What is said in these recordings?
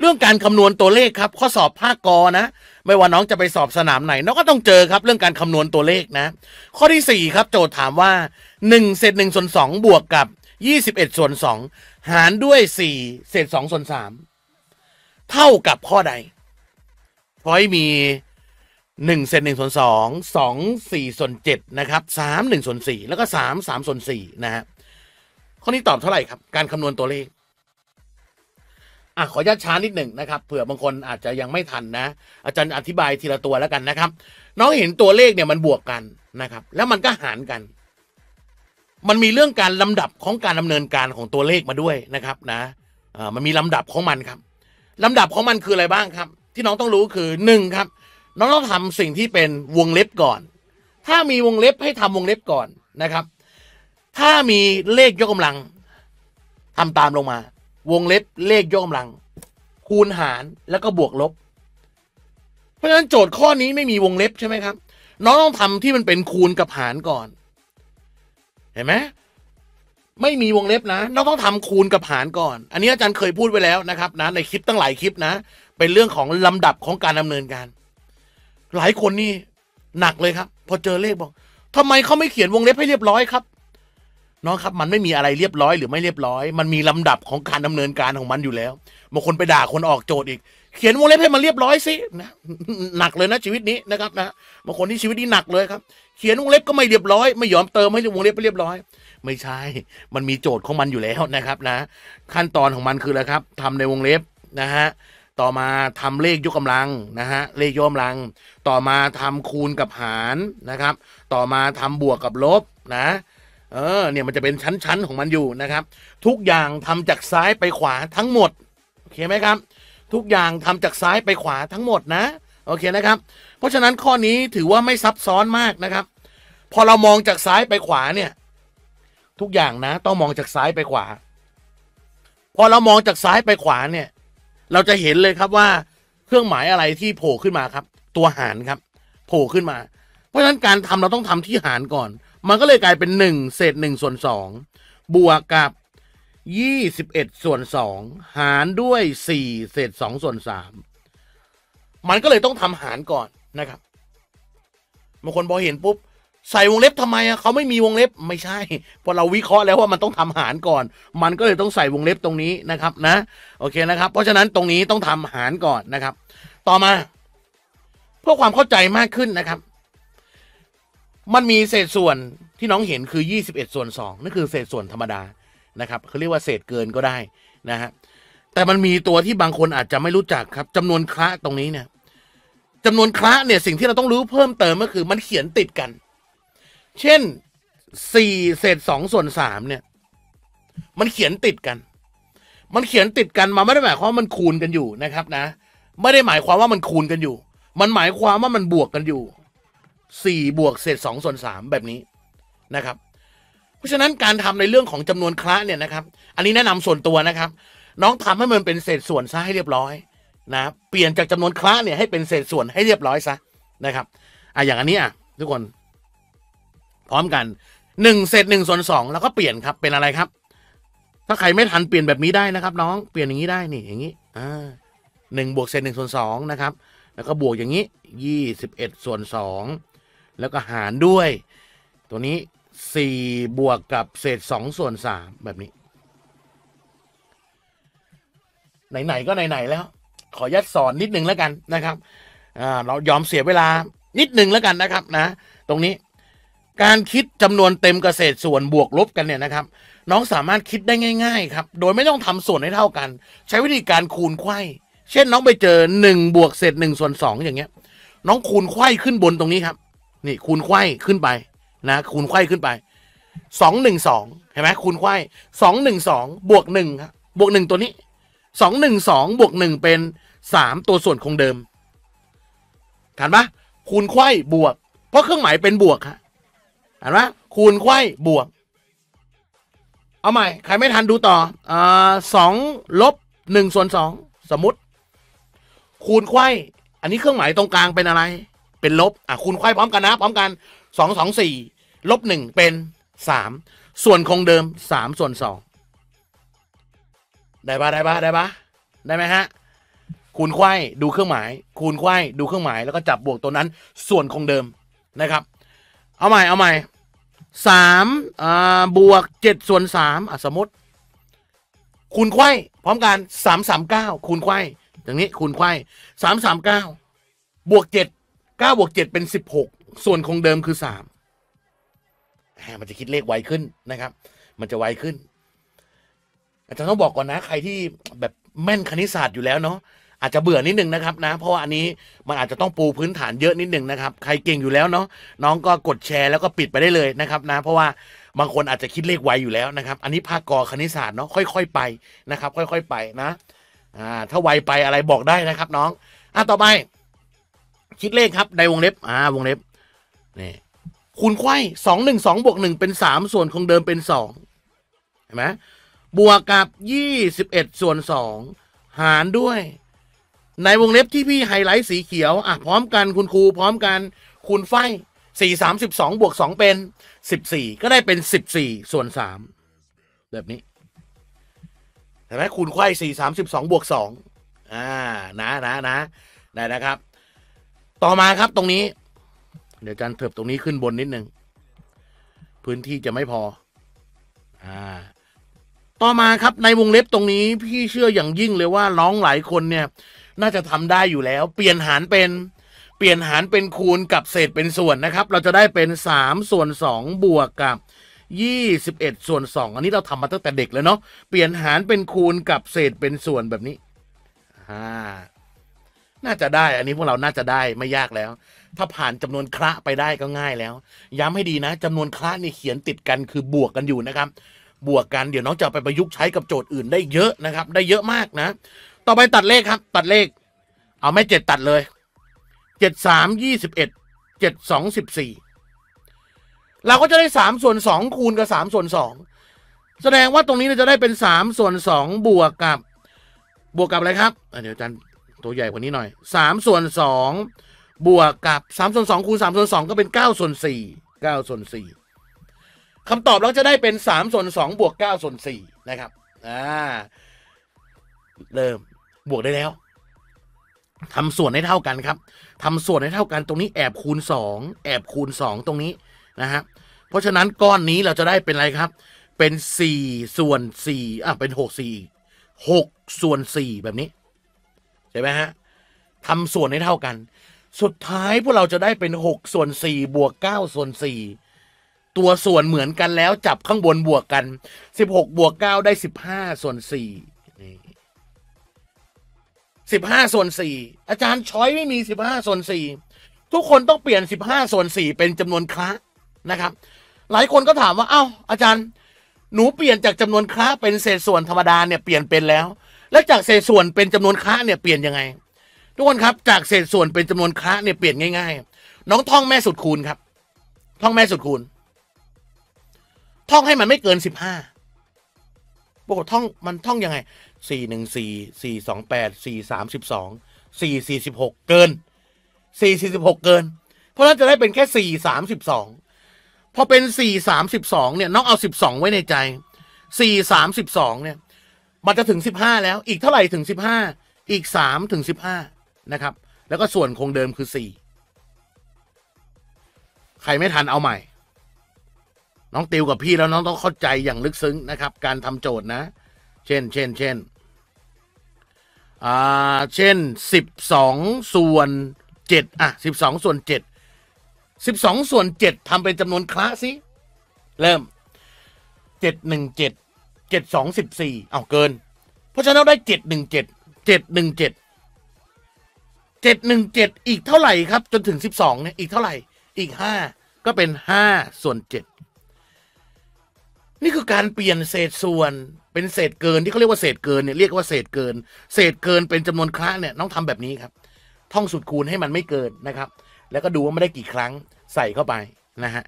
เรื่องการคำนวณตัวเลขครับ ข้อสอบภาคกอนะ ไม่ว่าน้องจะไปสอบสนามไหนน้องก็ต้องเจอครับเรื่องการคำนวณตัวเลขนะ ข้อที่4ครับ โจทย์ถามว่า1เศษ1ส่วน2บวกกับ21ส่วน2หารด้วย4เศษ2ส่วน3เท่ากับข้อใดพอยมี1เศษ1ส่วน2 2 4ส่วน7นะครับ3 1ส่วน4แล้วก็3 3ส่วน4นะฮะข้อนี้ตอบเท่าไหร่ครับ การคำนวณตัวเลขอ่ะ ขออนุญาตช้านิดหนึ่งนะครับเผื่อบางคนอาจจะยังไม่ทันนะ อาจารย์อธิบายทีละตัวแล้วกันนะครับ น้องเห็นตัวเลขเนี่ยมันบวกกันนะครับ แล้วมันก็หารกัน มันมีเรื่องการลำดับของการดำเนินการของตัวเลขมาด้วยนะครับนะะมันมีลำดับของมันครับลำดับของมันคืออะไรบ้างครับ ที่น้องต้องรู้คือหนึ่งครับ น้องต้องทำสิ่งที่เป็นวงเล็บก่อน ถ้ามีวงเล็บให้ทำวงเล็บก่อนนะครับ ถ้ามีเลขยกกำลังทำตามลงมาวงเล็บเลขย่อมลัง คูณหารแล้วก็บวกลบ เพราะฉะนั้นโจทย์ข้อนี้ไม่มีวงเล็บใช่ไหมครับน้องต้องทำที่มันเป็นคูณกับหารก่อน เห็นไหมไม่มีวงเล็บนะเราต้องทำคูณกับหารก่อน อันนี้อาจารย์เคยพูดไว้แล้ว นะครับนะในคลิปตั้งหลายคลิปนะ เป็นเรื่องของลำดับของการดำเนินการ หลายคนนี่หนักเลยครับ พอเจอเลขบอก ทำไมเขาไม่เขียนวงเล็บให้เรียบร้อยครับน้องครับมันไม่มีอะไรเรียบร้อยหรือไม่เรียบร้อย มันมีลำดับของการดำเนินการของมันอยู่แล้วบางคนไปด่าคนออกโจทย์อีก เขียนวงเล็บให้มันเรียบร้อยสินะหนักเลยนะชีวิตนี้นะครับนะบางคนที่ชีวิตนี้หนักเลยครับเขียนวงเล็บก็ไม่เรียบร้อย ไม่ยอมเติมให้วงเล็บไปเรียบร้อยไม่ใช่ มันมีโจทย์ของมันอยู่แล้วนะครับนะ ขั้นตอนของมันคืออะไรครับ ทำในวงเล็บนะฮะต่อมาทำเลขยกกำลังนะฮะเลขยกกำลัง ต่อมาทำคูณกับหารนะครับ ต่อมาทำบวกกับลบนะเออเนี่ยมันจะเป็นชั้นๆของมันอยู่นะครับ ทุกอย่างทำจากซ้ายไปขวาทั้งหมด โอเคไหมครับ ทุกอย่างทำจากซ้ายไปขวาทั้งหมดนะ โอเคนะครับ เพราะฉะนั้นข้อนี้ถือว่าไม่ซับซ้อนมากนะครับ พอเรามองจากซ้ายไปขวาเนี่ย ทุกอย่างนะ ต้องมองจากซ้ายไปขวา พอเรามองจากซ้ายไปขวาเนี่ย เราจะเห็นเลยครับว่าเครื่องหมายอะไรที่โผล่ขึ้นมาครับ ตัวหารครับ โผล่ขึ้นมา เพราะฉะนั้นการทำเราต้องทำที่หารก่อนมันก็เลยกลายเป็นหนึ่งเศษหนึ่งส่วนสองบวกกับยี่สิบเอ็ดส่วนสองหารด้วยสี่เศษสองส่วนสามมันก็เลยต้องทำหารก่อนนะครับบางคนพอเห็นปุ๊บใส่วงเล็บทำไมอ่ะเขาไม่มีวงเล็บไม่ใช่พอเราวิเคราะห์แล้วว่ามันต้องทำหารก่อน มันก็เลยต้องใส่วงเล็บตรงนี้นะครับนะโอเคนะครับ เพราะฉะนั้นตรงนี้ต้องทำหารก่อนนะครับ ต่อมาเพื่อความเข้าใจมากขึ้นนะครับมันมีเศษส่วนที่น้องเห็นคือ21ส่วน2นั่นคือเศษส่วนธรรมดานะครับเขาเรียกว่าเศษเกินก็ได้นะฮะแต่มันมีตัวที่บางคนอาจจะไม่รู้จักครับจำนวนคละตรงนี้เนี่ยจำนวนคละเนี่ยสิ่งที่เราต้องรู้เพิ่มเติมก็คือ มันเขียนติดกัน เช่น4เศษ2ส่วน3เนี่ย มันเขียนติดกัน มันเขียนติดกันมาไม่ได้หมายความว่ามันคูณกันอยู่นะครับนะ ไม่ได้หมายความว่ามันคูณกันอยู่ มันหมายความว่ามันบวกกันอยู่สี่บวกเศษสองส่วนสามแบบนี้นะครับ เพราะฉะนั้นการทำในเรื่องของจำนวนคละเนี่ยนะครับ อันนี้แนะนำส่วนตัวนะครับ น้องทำให้มันเป็นเศษส่วนซะให้เรียบร้อย นะ เปลี่ยนจากจำนวนคละเนี่ยให้เป็นเศษส่วนให้เรียบร้อยซะนะครับอ่ะอย่างอันนี้อ่ะทุกคน พร้อมกันหนึ่งเศษหนึ่งส่วนสองแล้วก็เปลี่ยนครับเป็นอะไรครับ ถ้าใครไม่ทันเปลี่ยนแบบนี้ได้นะครับ น้องเปลี่ยนอย่างนี้ได้นี่อย่างนี้อ่าหนึ่งบวกเศษหนึ่งส่วนสองนะครับ แล้วก็บวกอย่างนี้ยี่สิบเอ็ดส่วนสองแล้วก็หารด้วยตัวนี้สี่บวกกับเศษสองส่วนสามแบบนี้ ไหนๆก็ไหนๆแล้ว ขอยัดสอนนิดนึงแล้วกันนะครับเรายอมเสียเวลานิดนึงแล้วกันนะครับนะ ตรงนี้ การคิดจำนวนเต็มเกษตรส่วนบวกลบกันเนี่ยนะครับ น้องสามารถคิดได้ง่าย ๆครับ โดยไม่ต้องทำส่วนให้เท่ากัน ใช้วิธีการคูณไข่เช่นน้องไปเจอ1บวกเศษ1ส่วน2อย่างเงี้ยน้องคูณไข่ขึ้นบนตรงนี้ครับนี่คูณไข้ขึ้นไปนะคูณไข้ขึ้นไปสองหนึ่งสองเห็นไหมคูณไข้สองหนึ่งสองบวกหนึ่งบวกหนึ่งตัวนี้สองหนึ่งสองบวกหนึ่งเป็นสามตัวส่วนคงเดิมทันปะคูณไข้บวก เพราะเครื่องหมายเป็นบวกฮะเห็นปะคูณไข้บวก เอาใหม่ ใครไม่ทันดูต่ออ่าสองลบหนึ่งส่วนสองสมมติ คูณไข้อันนี้เครื่องหมายตรงกลางเป็นอะไรเป็นลบอ่ะ คูณไขว้พร้อมกันนะพร้อมกันสองสองสี่ลบหนึ่งเป็นสามส่วนคงเดิมสามส่วนสองได้ปะได้ปะได้ปะได้ไหมฮะ คูณไข้ดูเครื่องหมาย คูณไข้ดูเครื่องหมาย แล้วก็จับบวกตัวนั้นส่วนคงเดิมนะครับ เอาใหม่เอาใหม่สามอ่าบวกเจ็ดส่วนสามอ่ะ สมมติ คูณไข้พร้อมกันสามสามเก้าคูณไข้อย่างนี้ คูณไข้สามสามเก้าบวกเจ็ดก้าบวกเจ็ดเป็นสิบหกส่วนคงเดิมคือสามมันจะคิดเลขไวขึ้นนะครับ มันจะไวขึ้นอาจารย์ต้องบอกก่อนนะใครที่แบบแม่นคณิตศาสตร์อยู่แล้วเนาะอาจจะเบื่อนิดนึงนะครับนะเพราะว่าอันนี้มันอาจจะต้องปูพื้นฐานเยอะนิดนึงนะครับ ใครเก่งอยู่แล้วเนาะน้องก็กดแชร์แล้วก็ปิดไปได้เลยนะครับนะเพราะว่าบางคนอาจจะคิดเลขไวอยู่แล้วนะครับ อันนี้ภาคกอคณิตศาสตร์เนาะค่อย ๆไปนะครับ ค่อยๆไปนะอ่าถ้าไวไปอะไรบอกได้นะครับ น้องอ่ะต่อไปคิดเลขครับในวงเล็บอ่าวงเล็บนี่คูณไข่สองหนึ่งสองบวกหนึ่งเป็นสามส่วนคงเดิมเป็นสองเห็นไหมบวกกับยี่สิบเอ็ดส่วนสองหารด้วย ในวงเล็บที่พี่ไฮไลท์สีเขียวอ่ะพร้อมกันคุณครูพร้อมกันคูณไข่สี่สามสิบสองบวกสองเป็นสิบสี่ก็ได้เป็นสิบสี่ส่วนสามแบบนี้เห็นไหมคูณไข่สี่สามสิบสองบวกสองอ่า นะนะนะได้นะครับต่อมาครับตรงนี้ เดี๋ยวการเถิบตรงนี้ขึ้นบนนิดนึง พื้นที่จะไม่พอ อ่า ต่อมาครับในวงเล็บตรงนี้พี่เชื่ออย่างยิ่งเลยว่าน้องหลายคนเนี่ย น่าจะทำได้อยู่แล้ว เปลี่ยนหารเป็น เปลี่ยนหารเป็นคูณกับเศษเป็นส่วนนะครับ เราจะได้เป็นสามส่วนสองบวกกับยี่สิบเอ็ดส่วนสองอันนี้เราทำมาตั้งแต่เด็กแล้วเนาะเปลี่ยนหารเป็นคูณกับเศษเป็นส่วนแบบนี้อ่าน่าจะได้อันนี้พวกเราน่าจะได้ ไม่ยากแล้ว ถ้าผ่านจำนวนคระไปได้ก็ง่ายแล้ว ย้ำให้ดีนะ จำนวนคระนี่เขียนติดกันคือบวกกันอยู่นะครับ บวกกัน เดี๋ยวน้องจะไปประยุกต์ใช้กับโจทย์อื่นได้เยอะนะครับ ได้เยอะมากนะ ต่อไปตัดเลขครับ ตัดเลข เอาไม่เจ็ดตัดเลย เจ็ดสามยี่สิบเอ็ด เจ็ดสองสิบสี่ เราก็จะได้สามส่วนสองคูณกับสามส่วนสอง แสดงว่าตรงนี้เราจะได้เป็นสามส่วนสองบวกกับ บวกกับอะไรครับเดี๋ยวอาจารย์ตัวใหญ่กว่านี้หน่อย สามส่วนสองบวกกับสามส่วนสองคูณสามส่วนสองก็เป็นเก้าส่วนสี่ เก้าส่วนสี่คำตอบเราจะได้เป็นสามส่วนสองบวกเก้าส่วนสี่นะครับอ่าเริ่มบวกได้แล้วทำส่วนให้เท่ากันครับทำส่วนให้เท่ากันตรงนี้แอบคูณสองแอบคูณสองตรงนี้นะฮะเพราะฉะนั้นก้อนนี้เราจะได้เป็นอะไรครับ เป็นสี่ส่วนสี่อ่ะเป็นหกสี่หกส่วนสี่แบบนี้ใช่ไหมฮะทำส่วนให้เท่ากัน สุดท้ายพวกเราจะได้เป็นหกส่วนสี่บวกเก้าส่วนสี่ตัวส่วนเหมือนกันแล้ว จับข้างบนบวกกันสิบหกบวกเก้าได้สิบห้าส่วนสี่สิบห้าส่วนสี่อาจารย์ช้อยไม่มีสิบห้าส่วนสี่ทุกคนต้องเปลี่ยนสิบห้าส่วนสี่เป็นจำนวนคละนะครับ หลายคนก็ถามว่าเอ้าอาจารย์หนูเปลี่ยนจากจำนวนคละเป็นเศษส่วนธรรมดาเนี่ยเปลี่ยนเป็นแล้วและจากเศษส่วนเป็นจำนวนค่าเนี่ยเปลี่ยนยังไง ทุกคนครับ จากเศษส่วนเป็นจำนวนค่าเนี่ยเปลี่ยนง่ายๆ น้องท่องแม่สุดคูณครับ ท่องแม่สุดคูณ ท่องให้มันไม่เกินสิบห้าปกตกท่องมันท่องยังไงสี่หนึ่งสี่สี่สองแปดสี่สามสิบสองสี่สี่สิบหกเกินสี่สี่สิบหกเกิน เพราะนั้นจะได้เป็นแค่สี่สามสิบสองพอเป็นสี่สามสิบสองเนี่ยน้องเอาสิบสองไว้ในใจสี่สามสิบสองเนี่ยมันจะถึงสิบห้าแล้ว อีกเท่าไหร่ถึงสิบห้า อีกสามถึงสิบห้านะครับ แล้วก็ส่วนคงเดิมคือสี่ ใครไม่ทันเอาใหม่ น้องติว กับพี่แล้ว น้องต้องเข้าใจอย่างลึกซึ้งนะครับ การทำโจทย์นะ เช่น เช่น เช่น อ่า เช่นสิบสองส่วนเจ็ดอ่ะ สิบสองส่วนเจ็ด สิบสองส่วนเจ็ดทำเป็นจำนวนคละสิ เริ่มเจ็ดหนึ่งเจ็ดจ็ดสองสิบสี่เอาเกิน เพราะฉะนั้นเราได้เจ็ดหนึ่งเจ็ดเจ็ดหนึ่งเจ็ดเจ็ดหนึ่งเจ็ดอีกเท่าไหร่ครับ จนถึงสิบสองเนี่ย อีกเท่าไหร่ อีกห้าก็เป็นห้าส่วนเจ็ดนี่คือการเปลี่ยนเศษส่วนเป็นเศษเกินที่เขาเรียกว่าเศษเกินเนี่ย เรียกว่าเศษเกิน เศษเกินเป็นจำนวนครั้งเนี่ยต้องทำแบบนี้ครับ ท่องสูตรคูณให้มันไม่เกินนะครับ แล้วก็ดูว่าไม่ได้กี่ครั้งใส่เข้าไปนะฮะ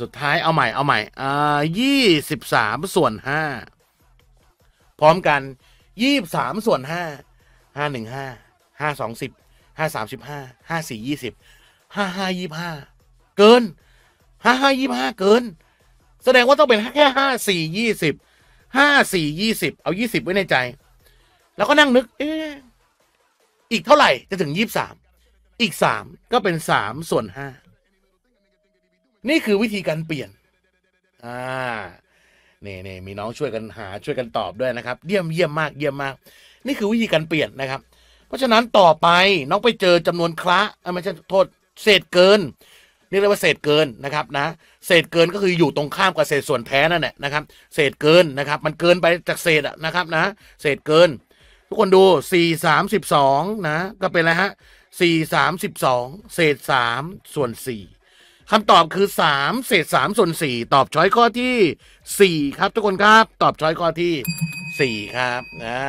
สุดท้ายเอาใหม่เอาใหม่อ่ายี่สิบสามส่วนห้าพร้อมกันยี่สามส่วนห้า ห้าหนึ่งห้า ห้าสองสิบ ห้าสามสิบห้าห้าสี่ยี่สิบห้าห้ายี่ห้า เกิน ห้าห้ายี่ห้าเกิน แสดงว่าต้องเป็นแค่ห้าสี่ยี่สิบ ห้าสี่ยี่สิบเอายี่สิบไว้ในใจ แล้วก็นั่งนึก เอ๊ะ อีกเท่าไหร่จะถึงยี่สาม อีกสามก็เป็นสามส่วนห้า นี่คือวิธีการเปลี่ยน อ่านี่นี่มีน้องช่วยกันหาช่วยกันตอบด้วยนะครับเยี่ยมเยี่ยมมากเยี่ยมมาก นี่คือวิธีการเปลี่ยนนะครับเพราะฉะนั้นต่อไป น้องไปเจอจำนวน คละไม่ใช่โทษเศษเกินเรียกว่าเศษเกินนะครับนะเศษเกินก็คืออยู่ตรงข้ามกับเศษส่วนแท้นั่นแหละนะครับเศษเกินนะครับ มันเกินไปจากเศษนะครับนะเศษเกิน ทุกคนดู 4 3 12นะก็เป็นอะไรฮะ4 3 12เศษ 3 ส่วน 4คำตอบคือ3เศษ3ส่วน4ตอบช้อยข้อที่ 4 ครับทุกคนครับ ตอบช้อยข้อที่ 4 ครับอ่า